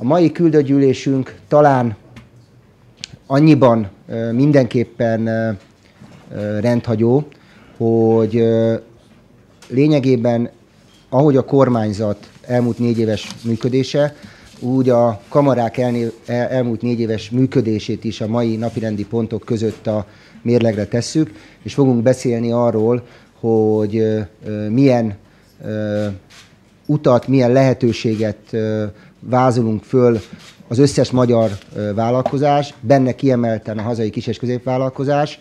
A mai küldögyűlésünk talán annyiban mindenképpen rendhagyó, hogy lényegében ahogy a kormányzat elmúlt négy éves működése, úgy a kamarák elmúlt négy éves működését is a mai napirendi pontok között a mérlegre tesszük, és fogunk beszélni arról, hogy milyen utat, milyen lehetőséget vázolunk föl az összes magyar vállalkozás, benne kiemelten a hazai kis- és középvállalkozás,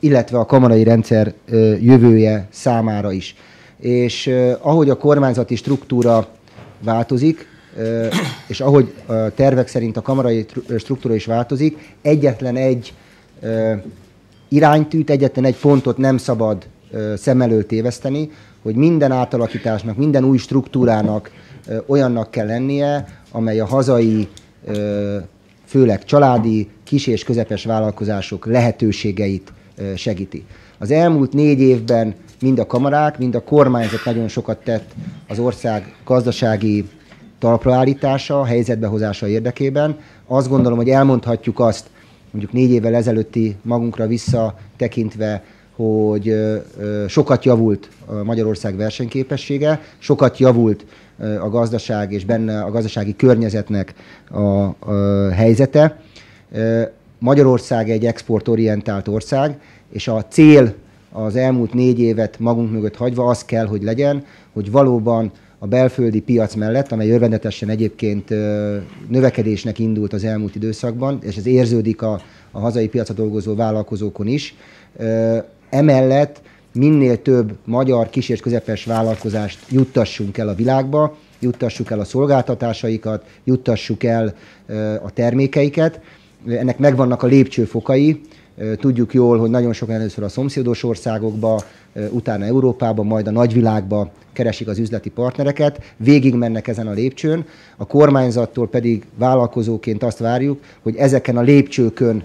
illetve a kamarai rendszer jövője számára is. És ahogy a kormányzati struktúra változik, és ahogy a tervek szerint a kamarai struktúra is változik, egyetlen egy iránytűt, egyetlen egy fontot nem szabad szem előtt téveszteni, hogy minden átalakításnak, minden új struktúrának olyannak kell lennie, amely a hazai, főleg családi, kis és közepes vállalkozások lehetőségeit segíti. Az elmúlt négy évben mind a kamarák, mind a kormányzat nagyon sokat tett az ország gazdasági talpraállítása, helyzetbehozása érdekében. Azt gondolom, hogy elmondhatjuk azt, mondjuk négy évvel ezelőtti magunkra visszatekintve, hogy sokat javult a Magyarország versenyképessége, sokat javult a gazdaság és benne a gazdasági környezetnek a, a helyzete. Magyarország egy exportorientált ország, és a cél az elmúlt négy évet magunk mögött hagyva az kell, hogy legyen, hogy valóban a belföldi piac mellett, amely örvendetesen egyébként növekedésnek indult az elmúlt időszakban, és ez érződik a, a hazai piacra dolgozó vállalkozókon is, emellett minél több magyar kis és közepes vállalkozást juttassunk el a világba, juttassuk el a szolgáltatásaikat, juttassuk el a termékeiket. Ennek megvannak a lépcsőfokai, tudjuk jól, hogy nagyon sokan először a szomszédos országokba, utána Európába, majd a nagyvilágba keresik az üzleti partnereket, végig mennek ezen a lépcsőn, a kormányzattól pedig vállalkozóként azt várjuk, hogy ezeken a lépcsőkön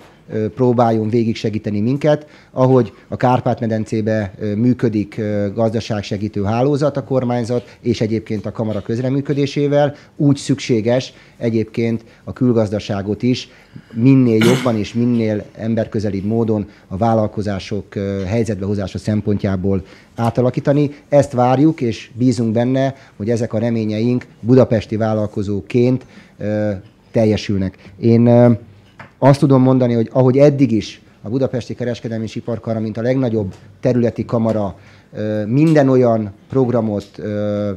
próbáljon végig segíteni minket. Ahogy a Kárpát-medencébe működik gazdaságsegítő hálózat a kormányzat, és egyébként a kamara közreműködésével, úgy szükséges egyébként a külgazdaságot is minél jobban és minél emberközelibb módon a vállalkozások helyzetbehozása szempontjából átalakítani. Ezt várjuk, és bízunk benne, hogy ezek a reményeink budapesti vállalkozóként teljesülnek. Én azt tudom mondani, hogy ahogy eddig is a Budapesti Kereskedelmi és Iparkara, mint a legnagyobb területi kamara, minden olyan programot,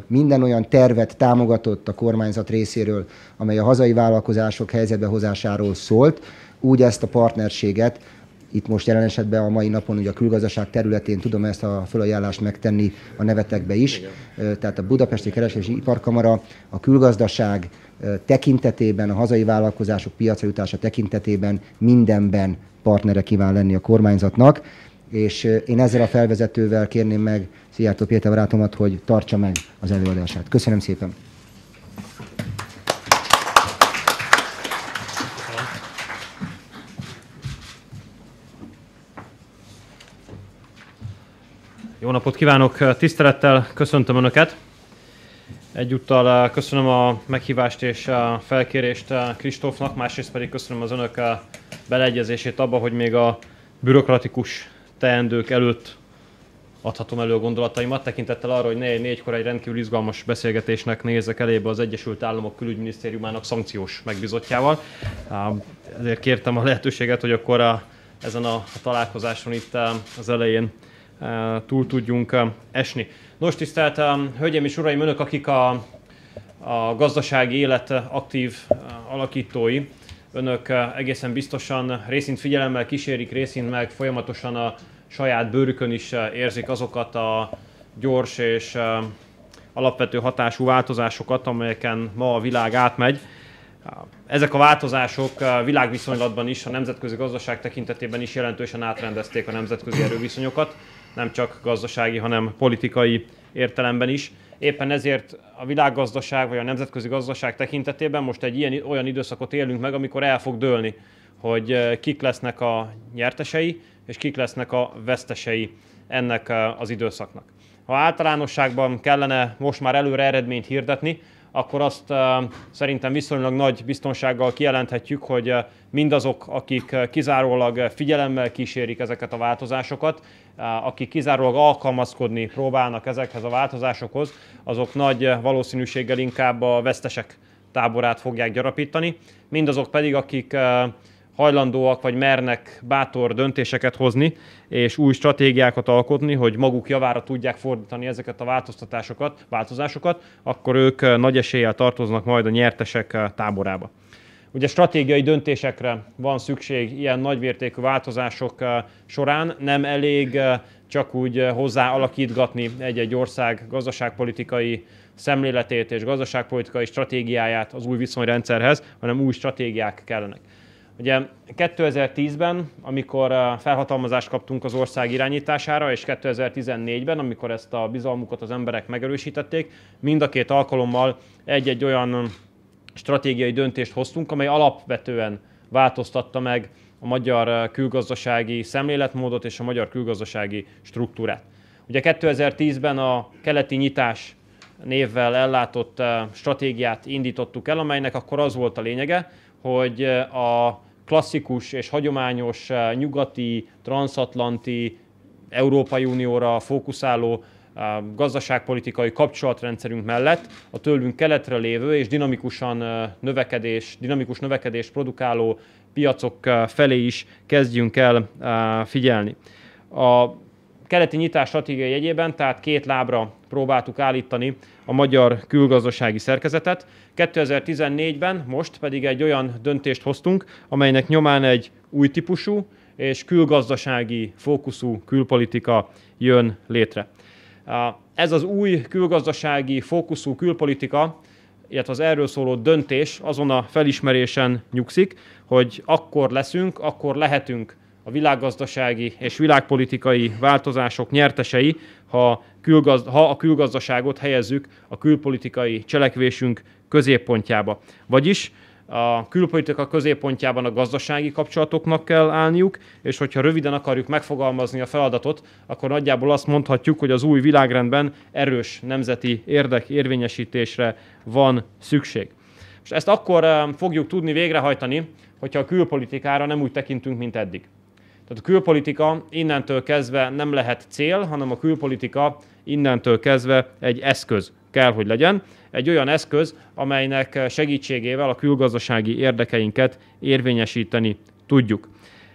minden olyan tervet támogatott a kormányzat részéről, amely a hazai vállalkozások helyzetbe hozásáról szólt, úgy ezt a partnerséget itt most jelen esetben a mai napon ugye a külgazdaság területén tudom ezt a fölajánlást megtenni a nevetekbe is. Igen. Tehát a Budapesti Keresési Iparkamara a külgazdaság tekintetében, a hazai vállalkozások piacra jutása tekintetében mindenben partnere kíván lenni a kormányzatnak, és én ezzel a felvezetővel kérném meg Szijjártó Péter barátomat, hogy tartsa meg az előadását. Köszönöm szépen! Jó napot kívánok, tisztelettel köszöntöm Önöket. Egyúttal eh, köszönöm a meghívást és a felkérést eh, Kristófnak, másrészt pedig köszönöm az Önök eh, beleegyezését abba, hogy még a bürokratikus teendők előtt adhatom elő a gondolataimat, tekintettel arra, hogy négy négykor egy rendkívül izgalmas beszélgetésnek nézek elébe az Egyesült Államok külügyminisztériumának szankciós megbizotjával. Ezért kértem a lehetőséget, hogy akkor a, ezen a, a találkozáson itt az elején túl tudjunk esni. Nos, tisztelt Hölgyeim és Uraim, Önök, akik a, a gazdasági élet aktív alakítói, Önök egészen biztosan részint figyelemmel kísérik, részint meg folyamatosan a saját bőrükön is érzik azokat a gyors és alapvető hatású változásokat, amelyeken ma a világ átmegy. Ezek a változások világviszonylatban is, a nemzetközi gazdaság tekintetében is jelentősen átrendezték a nemzetközi erőviszonyokat nem csak gazdasági, hanem politikai értelemben is. Éppen ezért a világgazdaság vagy a nemzetközi gazdaság tekintetében most egy ilyen, olyan időszakot élünk meg, amikor el fog dőlni, hogy eh, kik lesznek a nyertesei, és kik lesznek a vesztesei ennek eh, az időszaknak. Ha általánosságban kellene most már előre eredményt hirdetni, akkor azt szerintem viszonylag nagy biztonsággal kijelenthetjük, hogy mindazok, akik kizárólag figyelemmel kísérik ezeket a változásokat, akik kizárólag alkalmazkodni próbálnak ezekhez a változásokhoz, azok nagy valószínűséggel inkább a vesztesek táborát fogják gyarapítani. Mindazok pedig, akik hajlandóak vagy mernek bátor döntéseket hozni, és új stratégiákat alkotni, hogy maguk javára tudják fordítani ezeket a változtatásokat, változásokat, akkor ők eh, nagy eséllyel tartoznak majd a nyertesek eh, táborába. Ugye stratégiai döntésekre van szükség ilyen nagyvértékű változások eh, során, nem elég csak úgy hozzá alakítgatni egy-egy ország gazdaságpolitikai szemléletét és gazdaságpolitikai stratégiáját az új viszonyrendszerhez, hanem új stratégiák kellenek. Ugye 2010-ben, amikor eh, felhatalmazást kaptunk az ország irányítására, és 2014-ben, amikor ezt a bizalmukat az emberek megerősítették, mind a két alkalommal egy-egy olyan stratégiai döntést hoztunk, amely alapvetően változtatta meg a magyar eh, külgazdasági szemléletmódot és a magyar külgazdasági struktúrát. Ugye 2010-ben a keleti nyitás névvel ellátott eh, stratégiát indítottuk el, amelynek akkor az volt a lényege, hogy a klasszikus és hagyományos eh, nyugati, transatlanti, Európai Unióra fókuszáló eh, gazdaságpolitikai kapcsolatrendszerünk mellett a tőlünk keletre lévő és dinamikusan eh, növekedés, dinamikus növekedés produkáló piacok felé is kezdjünk el figyelni. A keleti nyitás stratégiai jegyében, tehát két lábra próbáltuk állítani a magyar külgazdasági szerkezetet. 2014-ben most pedig egy olyan döntést hoztunk, amelynek nyomán egy új típusú és külgazdasági fókuszú külpolitika jön létre. Ez az új külgazdasági fókuszú külpolitika, illetve az erről szóló döntés azon a felismerésen nyugszik, hogy akkor leszünk, akkor lehetünk a világgazdasági és világpolitikai változások nyertesei, ha, külgaz, ha a külgazdaságot helyezzük a külpolitikai cselekvésünk középpontjába. Vagyis a külpolitika középpontjában a gazdasági kapcsolatoknak kell állniuk, és hogyha röviden akarjuk megfogalmazni a feladatot, akkor nagyjából azt mondhatjuk, hogy az új világrendben erős nemzeti érdek érvényesítésre van szükség. És ezt akkor eh, fogjuk tudni végrehajtani, hogyha a külpolitikára nem úgy tekintünk, mint eddig. Tehát a külpolitika innentől kezdve nem lehet cél, hanem a külpolitika innentől kezdve egy eszköz kell, hogy legyen. Egy olyan eszköz, amelynek segítségével a külgazdasági érdekeinket érvényesíteni tudjuk.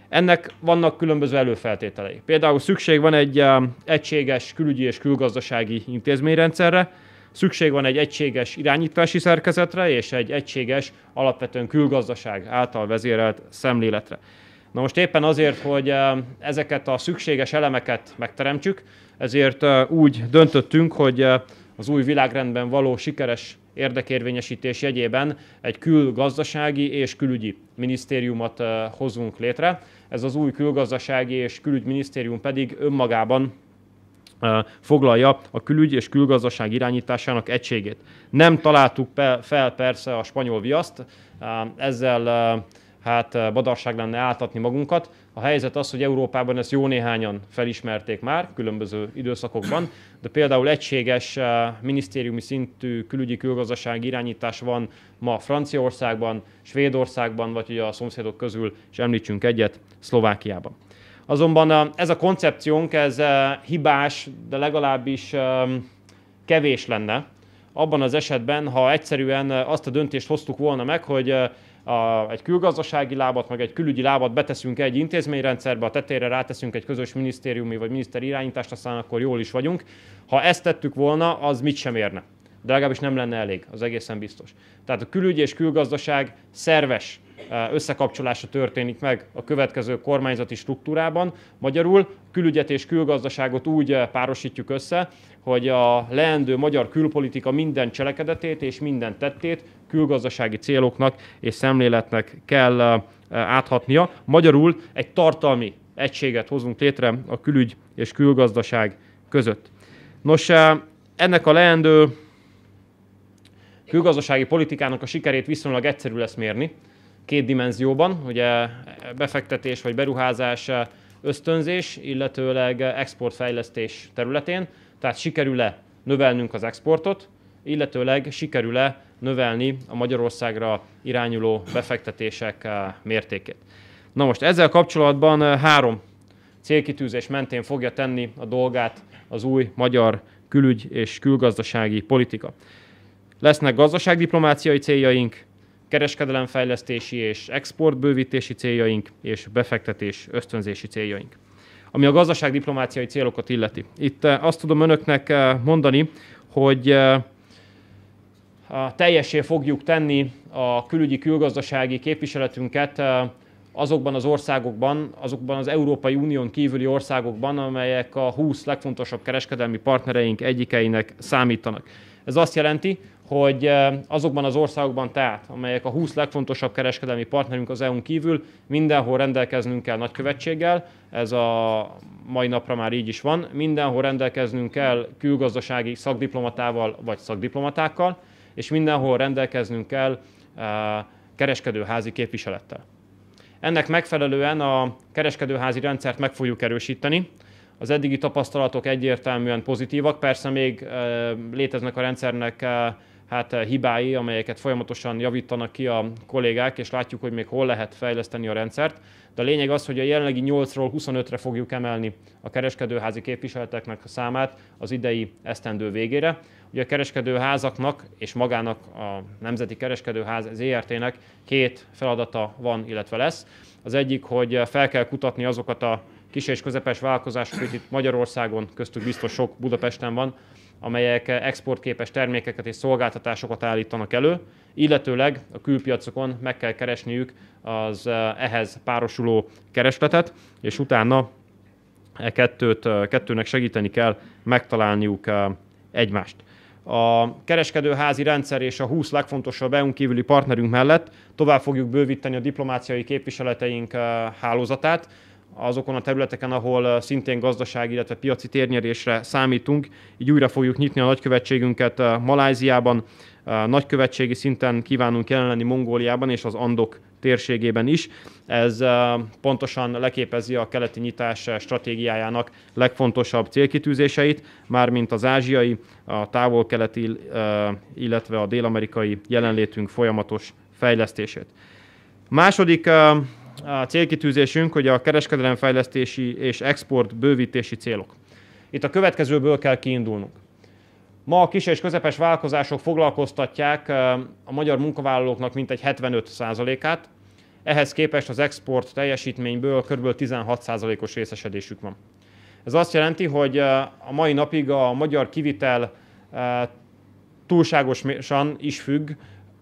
Ennek vannak különböző előfeltételei. Például szükség van egy eh, egységes külügyi és külgazdasági intézményrendszerre, szükség van egy egységes irányítási szerkezetre és egy egységes, alapvetően külgazdaság által vezérelt szemléletre. Na most éppen azért, hogy eh, ezeket a szükséges elemeket megteremtsük, ezért eh, úgy döntöttünk, hogy eh, az új világrendben való sikeres érdekérvényesítés jegyében egy külgazdasági és külügyi minisztériumot hozunk létre. Ez az új külgazdasági és minisztérium pedig önmagában foglalja a külügy és külgazdaság irányításának egységét. Nem találtuk fel persze a spanyol viaszt, ezzel hát eh, badarság lenne áltatni magunkat. A helyzet az, hogy Európában ezt jó néhányan felismerték már különböző időszakokban, de például egységes eh, minisztériumi szintű külügyi külgazdaság irányítás van ma Franciaországban, Svédországban, vagy ugye a szomszédok közül, és említsünk egyet, Szlovákiában. Azonban eh, ez a koncepciónk, ez hibás, de legalábbis kevés lenne abban az esetben, ha egyszerűen azt a döntést hoztuk volna meg, hogy a, egy külgazdasági lábat, meg egy külügyi lábat beteszünk egy intézményrendszerbe, a tetejére ráteszünk egy közös minisztériumi vagy miniszter irányítást, aztán akkor jól is vagyunk. Ha ezt tettük volna, az mit sem érne. De legalábbis nem lenne elég, az egészen biztos. Tehát a külügy és külgazdaság szerves Eh, összekapcsolása történik meg a következő kormányzati struktúrában. Magyarul külügyet és külgazdaságot úgy eh, párosítjuk össze, hogy a leendő magyar külpolitika minden cselekedetét és minden tettét külgazdasági céloknak és szemléletnek kell eh, áthatnia. Magyarul egy tartalmi egységet hozunk létre a külügy és külgazdaság között. Nos, ennek a leendő külgazdasági politikának a sikerét viszonylag egyszerű lesz mérni két dimenzióban, ugye befektetés vagy beruházás eh, ösztönzés, illetőleg eh, exportfejlesztés területén, tehát sikerül-e növelnünk az exportot, illetőleg sikerül-e növelni a Magyarországra irányuló befektetések eh, mértékét. Na most ezzel kapcsolatban három célkitűzés mentén fogja tenni a dolgát az új magyar külügy és külgazdasági politika. Lesznek gazdaságdiplomáciai céljaink, kereskedelemfejlesztési és exportbővítési céljaink és befektetés ösztönzési céljaink. Ami a gazdaságdiplomáciai célokat illeti. Itt eh, azt tudom önöknek eh, mondani, hogy eh, teljesé fogjuk tenni a külügyi külgazdasági képviseletünket azokban az országokban, azokban az Európai Unión kívüli országokban, amelyek a 20 legfontosabb kereskedelmi partnereink egyikeinek számítanak. Ez azt jelenti, hogy eh, azokban az országokban tehát, amelyek a 20 legfontosabb kereskedelmi partnerünk az EU-n kívül, mindenhol rendelkeznünk kell nagykövetséggel, ez a mai napra már így is van, mindenhol rendelkeznünk kell külgazdasági szakdiplomatával vagy szakdiplomatákkal, és mindenhol rendelkeznünk kell eh, kereskedőházi képviselettel. Ennek megfelelően a kereskedőházi rendszert meg fogjuk erősíteni, az eddigi tapasztalatok egyértelműen pozitívak, persze még léteznek a rendszernek hát hibái, amelyeket folyamatosan javítanak ki a kollégák, és látjuk, hogy még hol lehet fejleszteni a rendszert. De a lényeg az, hogy a jelenlegi 8-ról 25-re fogjuk emelni a kereskedőházi képviseleteknek a számát az idei esztendő végére. Ugye a kereskedőházaknak és magának a Nemzeti Kereskedőház ZRT-nek két feladata van, illetve lesz. Az egyik, hogy fel kell kutatni azokat a kis és közepes vállalkozások, itt, itt Magyarországon, köztük biztos sok Budapesten van, amelyek exportképes termékeket és szolgáltatásokat állítanak elő, illetőleg a külpiacokon meg kell keresniük az eh, ehhez párosuló keresletet, és utána e kettőt, eh, kettőnek segíteni kell megtalálniuk eh, egymást. A kereskedőházi rendszer és a 20 legfontosabb EU-n kívüli partnerünk mellett tovább fogjuk bővíteni a diplomáciai képviseleteink hálózatát, azokon a területeken, ahol eh, szintén gazdaság, illetve piaci térnyerésre számítunk. Így újra fogjuk nyitni a nagykövetségünket eh, Maláziában, eh, nagykövetségi szinten kívánunk jelen lenni Mongóliában és az Andok térségében is. Ez pontosan leképezi a keleti nyitás stratégiájának legfontosabb célkitűzéseit, mármint az ázsiai, a távol-keleti, illetve a dél-amerikai jelenlétünk folyamatos fejlesztését. Második a célkitűzésünk, hogy a kereskedelemfejlesztési és export bővítési célok. Itt a következőből kell kiindulnunk. Ma a kis és közepes vállalkozások foglalkoztatják a magyar munkavállalóknak mintegy 75%-át, ehhez képest az export teljesítményből kb. 16%-os részesedésük van. Ez azt jelenti, hogy a mai napig a magyar kivitel túlságosan is függ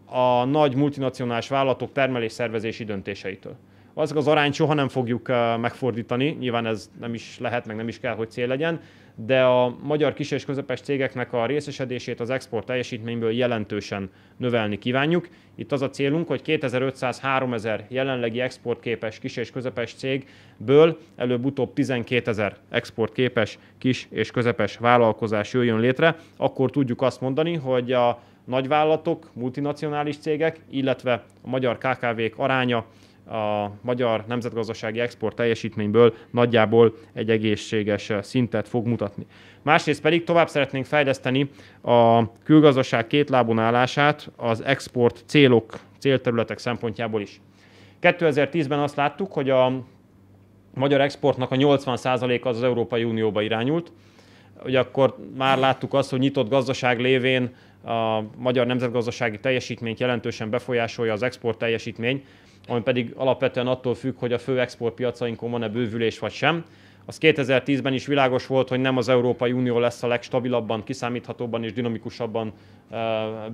a nagy multinacionális vállalatok termelés szervezési döntéseitől. Valószínűleg az arányt soha nem fogjuk megfordítani, nyilván ez nem is lehet, meg nem is kell, hogy cél legyen, de a magyar kis és közepes cégeknek a részesedését az export teljesítményből jelentősen növelni kívánjuk. Itt az a célunk, hogy 2500-3000 jelenlegi exportképes kis és közepes cégből előbb-utóbb 12000 exportképes kis és közepes vállalkozás jöjjön létre. Akkor tudjuk azt mondani, hogy a nagyvállalatok, multinacionális cégek, illetve a magyar KKV-k aránya a magyar nemzetgazdasági export teljesítményből nagyjából egy egészséges szintet fog mutatni. Másrészt pedig tovább szeretnénk fejleszteni a külgazdaság két lábon állását az export célok, célterületek szempontjából is. 2010-ben azt láttuk, hogy a magyar exportnak a 80% az az Európai Unióba irányult. Ugye akkor már láttuk azt, hogy nyitott gazdaság lévén a magyar nemzetgazdasági teljesítményt jelentősen befolyásolja az export teljesítmény, ami pedig alapvetően attól függ, hogy a fő exportpiacainkon van-e bővülés vagy sem. Az 2010-ben is világos volt, hogy nem az Európai Unió lesz a legstabilabban, kiszámíthatóbban és dinamikusabban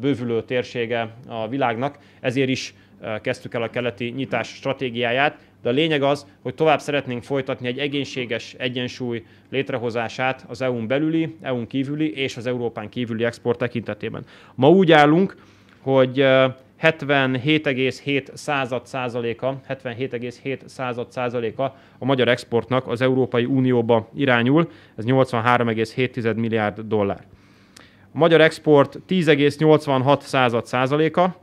bővülő térsége a világnak, ezért is kezdtük el a keleti nyitás stratégiáját, de a lényeg az, hogy tovább szeretnénk folytatni egy egészséges egyensúly létrehozását az EU-n belüli, EU-n kívüli és az Európán kívüli export tekintetében. Ma úgy állunk, hogy 77,7 a 77,7 százaléka a magyar exportnak az Európai Unióba irányul, ez 83,7 milliárd dollár. A magyar export 10,86 század százaléka,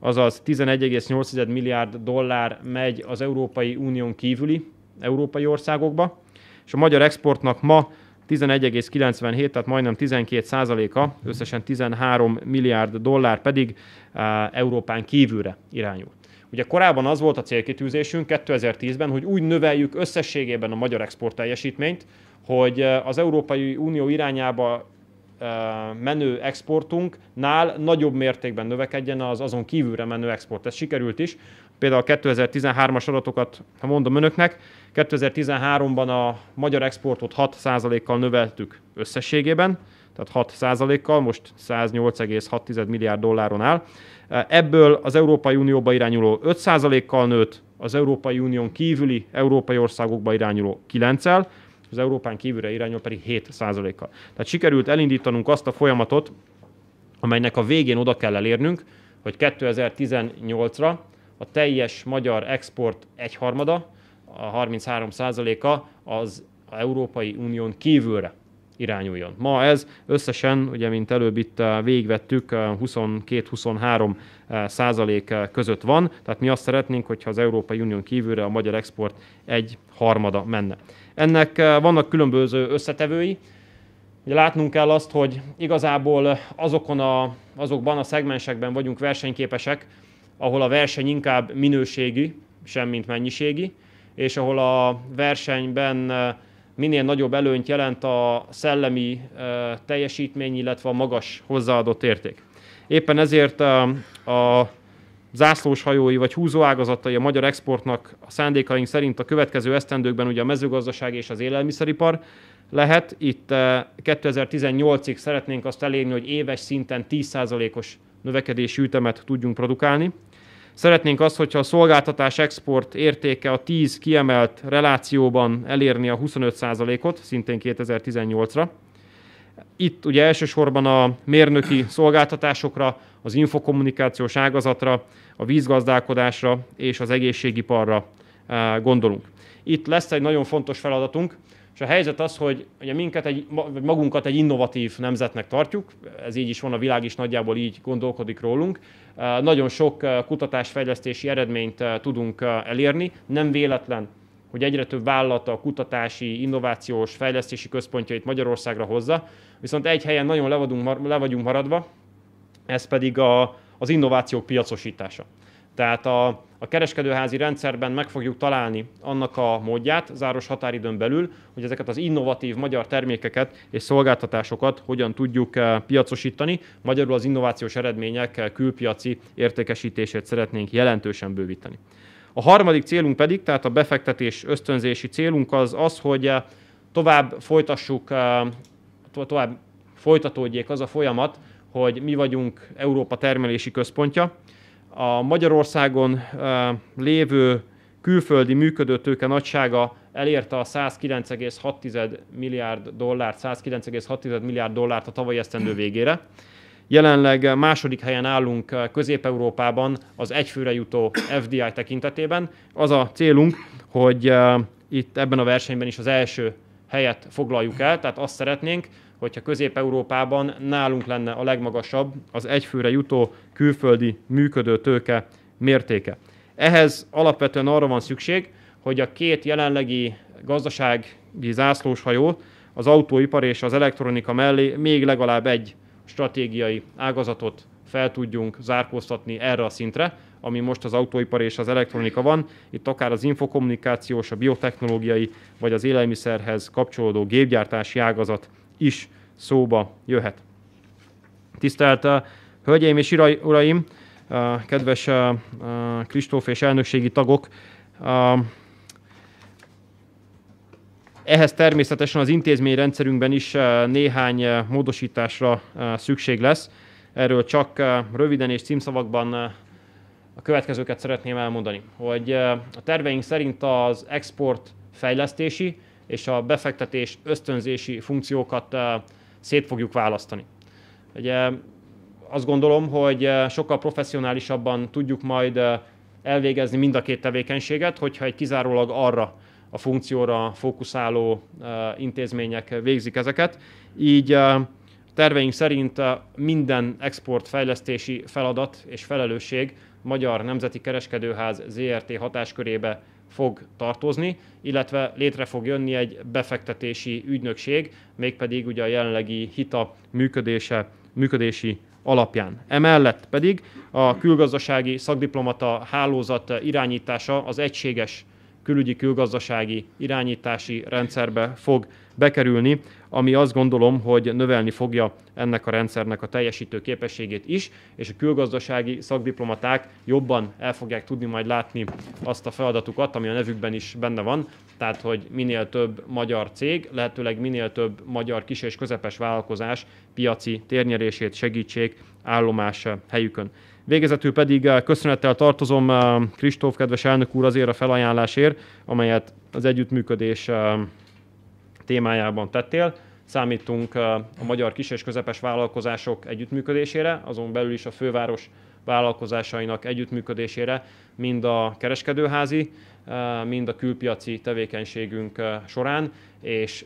azaz 11,8 milliárd dollár megy az Európai Unión kívüli európai országokba, és a magyar exportnak ma 11,97, tehát majdnem 12 százaléka, összesen 13 milliárd dollár pedig Európán kívülre irányul. Ugye korábban az volt a célkitűzésünk 2010-ben, hogy úgy növeljük összességében a magyar export teljesítményt, hogy az Európai Unió irányába menő exportunknál nagyobb mértékben növekedjen az azon kívülre menő export. Ez sikerült is. Például a 2013-as adatokat mondom önöknek, 2013-ban a magyar exportot 6%-kal növeltük összességében, tehát 6%-kal, most 108,6 milliárd dolláron áll. Ebből az Európai Unióba irányuló 5%-kal nőtt, az Európai Unión kívüli európai országokba irányuló 9-el, az Európán kívülre irányul pedig 7%-kal. Tehát sikerült elindítanunk azt a folyamatot, amelynek a végén oda kell elérnünk, hogy 2018-ra a teljes magyar export egyharmada, a 33%-a az Európai Unión kívülre irányuljon. Ma ez összesen, ugye mint előbb itt eh, végvettük, 22-23 eh, eh, százalék között van, tehát mi azt szeretnénk, hogyha az Európai Unión kívülre a magyar export egy harmada menne. Ennek vannak különböző összetevői, Ugye látnunk kell azt, hogy igazából azokon a, azokban a szegmensekben vagyunk versenyképesek, ahol a verseny inkább minőségi, semmint mennyiségi, és ahol a versenyben eh, minél nagyobb előnyt jelent a szellemi eh, teljesítmény, illetve a magas hozzáadott érték. Éppen ezért eh, a zászlós hajói vagy húzó ágazatai a magyar exportnak a szándékaink szerint a következő esztendőkben ugye a mezőgazdaság és az élelmiszeripar lehet. Itt 2018-ig szeretnénk azt elérni, hogy éves szinten 10%-os növekedési ütemet tudjunk produkálni. Szeretnénk azt, hogyha a szolgáltatás export értéke a 10 kiemelt relációban elérni a 25%-ot, szintén 2018-ra. Itt ugye elsősorban a mérnöki szolgáltatásokra, az infokommunikációs ágazatra, a vízgazdálkodásra és az egészségiparra eh, gondolunk. Itt lesz egy nagyon fontos feladatunk, és a helyzet az, hogy ugye minket egy, magunkat egy innovatív nemzetnek tartjuk, ez így is van, a világ is nagyjából így gondolkodik rólunk, nagyon sok kutatásfejlesztési eredményt tudunk elérni. Nem véletlen, hogy egyre több vállalat a kutatási, innovációs, fejlesztési központjait Magyarországra hozza, viszont egy helyen nagyon le vagyunk maradva, ez pedig a, az innovációk piacosítása. Tehát a, a kereskedőházi rendszerben meg fogjuk találni annak a módját záros határidőn belül, hogy ezeket az innovatív magyar termékeket és szolgáltatásokat hogyan tudjuk eh, piacosítani. Magyarul az innovációs eredmények eh, külpiaci értékesítését szeretnénk jelentősen bővíteni. A harmadik célunk pedig, tehát a befektetés ösztönzési célunk az az, hogy eh, tovább folytassuk, tovább folytatódjék az a folyamat, hogy mi vagyunk Európa termelési központja, a Magyarországon lévő külföldi tőke nagysága elérte a 109,6 milliárd dollárt, 109,6 milliárd dollárt a tavalyi esztendő végére. Jelenleg második helyen állunk Közép-Európában az egyfőre jutó FDI tekintetében. Az a célunk, hogy itt ebben a versenyben is az első helyet foglaljuk el, tehát azt szeretnénk, hogyha Közép-Európában nálunk lenne a legmagasabb az egyfőre jutó külföldi működő tőke mértéke. Ehhez alapvetően arra van szükség, hogy a két jelenlegi gazdasági zászlóshajó, az autóipar és az elektronika mellé még legalább egy stratégiai ágazatot fel tudjunk zárkóztatni erre a szintre, ami most az autóipar és az elektronika van, itt akár az infokommunikációs, a biotechnológiai, vagy az élelmiszerhez kapcsolódó gépgyártási ágazat is szóba jöhet. Tisztelt eh, Hölgyeim és Uraim, eh, kedves eh, Kristóf és elnökségi tagok, ehhez természetesen az intézményrendszerünkben is néhány módosításra szükség lesz. Erről csak röviden és címszavakban a következőket szeretném elmondani, hogy a terveink szerint az export fejlesztési, és a befektetés ösztönzési funkciókat szét fogjuk választani. Ugye azt gondolom, hogy sokkal professzionálisabban tudjuk majd elvégezni mind a két tevékenységet, hogyha egy kizárólag arra a funkcióra fókuszáló intézmények végzik ezeket. Így terveink szerint minden exportfejlesztési feladat és felelősség Magyar Nemzeti Kereskedőház ZRT hatáskörébe fog tartozni, illetve létre fog jönni egy befektetési ügynökség, mégpedig ugye a jelenlegi hita működése, működési alapján. Emellett pedig a külgazdasági szakdiplomata hálózat irányítása az egységes külügyi külgazdasági irányítási rendszerbe fog bekerülni, ami azt gondolom, hogy növelni fogja ennek a rendszernek a teljesítő képességét is, és a külgazdasági szakdiplomaták jobban el fogják tudni majd látni azt a feladatukat, ami a nevükben is benne van, tehát hogy minél több magyar cég, lehetőleg minél több magyar kis és közepes vállalkozás piaci térnyerését segítsék állomás helyükön. Végezetül pedig eh, köszönettel tartozom eh, Kristóf kedves elnök úr azért a felajánlásért, amelyet az együttműködés eh, témájában tettél. Számítunk a magyar kis és közepes vállalkozások együttműködésére, azon belül is a főváros vállalkozásainak együttműködésére, mind a kereskedőházi, mind a külpiaci tevékenységünk során, és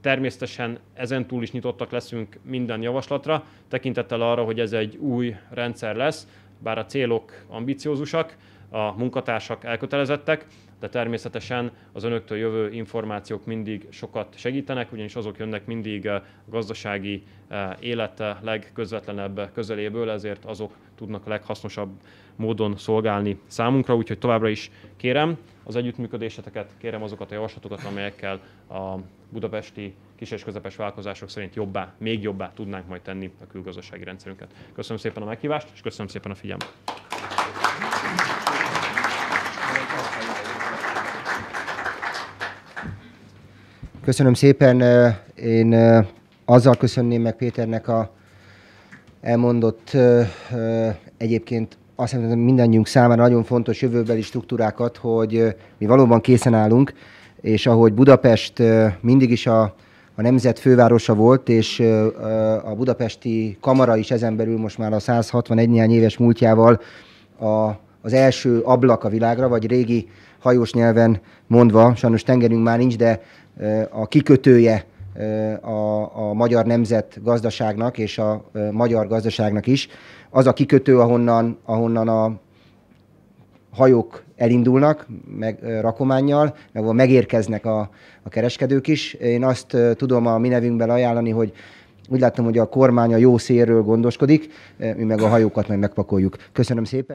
természetesen ezen túl is nyitottak leszünk minden javaslatra, tekintettel arra, hogy ez egy új rendszer lesz, bár a célok ambiciózusak, a munkatársak elkötelezettek, de természetesen az önöktől jövő információk mindig sokat segítenek, ugyanis azok jönnek mindig eh, a gazdasági eh, élete legközvetlenebb közeléből, ezért azok tudnak a leghasznosabb módon szolgálni számunkra, úgyhogy továbbra is kérem az együttműködéseteket, kérem azokat a javaslatokat, amelyekkel a budapesti kis és közepes vállalkozások szerint jobbá, még jobbá tudnánk majd tenni a külgazdasági rendszerünket. Köszönöm szépen a meghívást, és köszönöm szépen a figyelmet. Köszönöm szépen. Én azzal köszönném meg Péternek a elmondott egyébként azt hiszem, hogy mindannyiunk számára nagyon fontos jövőbeli struktúrákat, hogy mi valóban készen állunk, és ahogy Budapest mindig is a, a nemzet fővárosa volt, és a budapesti kamara is ezen belül most már a 161 néhány éves múltjával a, az első ablak a világra, vagy régi hajós nyelven mondva, sajnos tengerünk már nincs, de a kikötője a, a magyar nemzet gazdaságnak és a magyar gazdaságnak is. Az a kikötő, ahonnan, ahonnan a hajók elindulnak meg, rakományjal, meg megérkeznek a, a kereskedők is. Én azt tudom a mi nevünkben ajánlani, hogy úgy láttam hogy a kormány a jó szélről gondoskodik, mi meg a hajókat majd megpakoljuk. Köszönöm szépen!